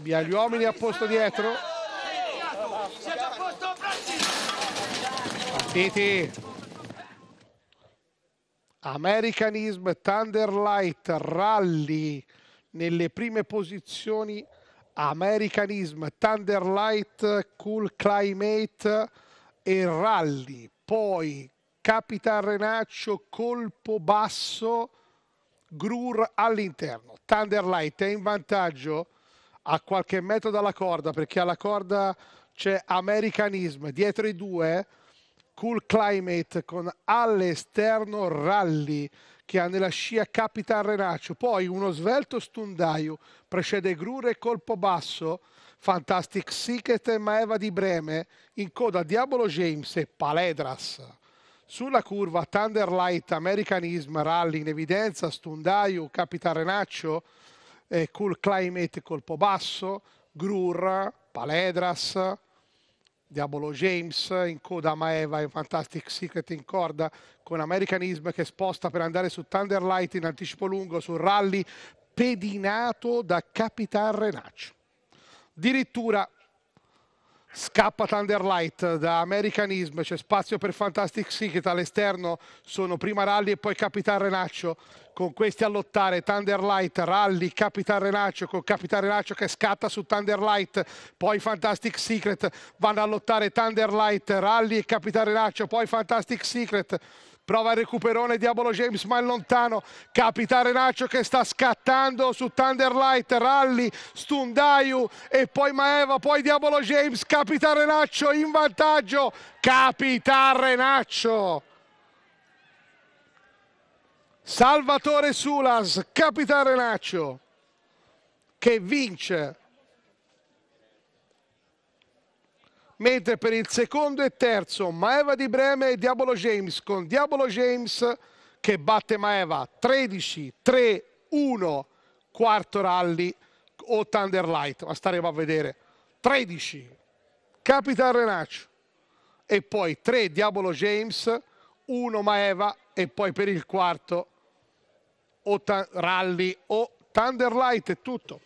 via gli uomini a posto dietro partiti Americanism Thunderlight Rally nelle prime posizioni Americanism Thunderlight Cool Climate e Rally poi Capitan Renaccio colpo basso Grur all'interno Thunderlight è in vantaggio a qualche metro dalla corda, perché alla corda c'è Americanism, dietro i due Cool Climate con all'esterno Rally che ha nella scia Capitan Renaccio, poi uno svelto Stundaiu, precede Grure colpo basso, Fantastic Secret e Maeva di Breme, in coda Diabolo James e Paledras. Sulla curva Thunderlight, Americanism, Rally in evidenza, Stundaiu, Capitan Renaccio, eh, Cool Climate colpo basso, Grur, Paledras, Diabolo James in coda Maeva e Fantastic Secret in corda con Americanism che sposta per andare su Thunderlight in anticipo lungo sul rally pedinato da Capitan Renaccio. Addirittura Scappa Thunderlight da Americanism, c'è spazio per Fantastic Secret all'esterno, sono prima Rally e poi Capitan Renaccio con questi a lottare, Thunderlight, Rally, Capitan Renaccio con Capitan Renaccio che scatta su Thunderlight, poi Fantastic Secret, vanno a lottare Thunderlight, Rally e Capitan Renaccio, poi Fantastic Secret, prova il recuperone Diabolo James ma è lontano capita Renaccio che sta scattando su Thunderlight Rally Stundayu e poi Maeva poi Diabolo James capita Renaccio in vantaggio capita Renaccio Salvatore Sulas capita Renaccio che vince mentre per il secondo e terzo Maeva di Breme e Diabolo James con Diabolo James che batte Maeva 13, 3, 1, quarto rally o Thunderlight, ma staremo a vedere. 13, Capital Renaccio e poi 3 Diabolo James, 1 Maeva e poi per il quarto o Rally o Thunderlight è tutto.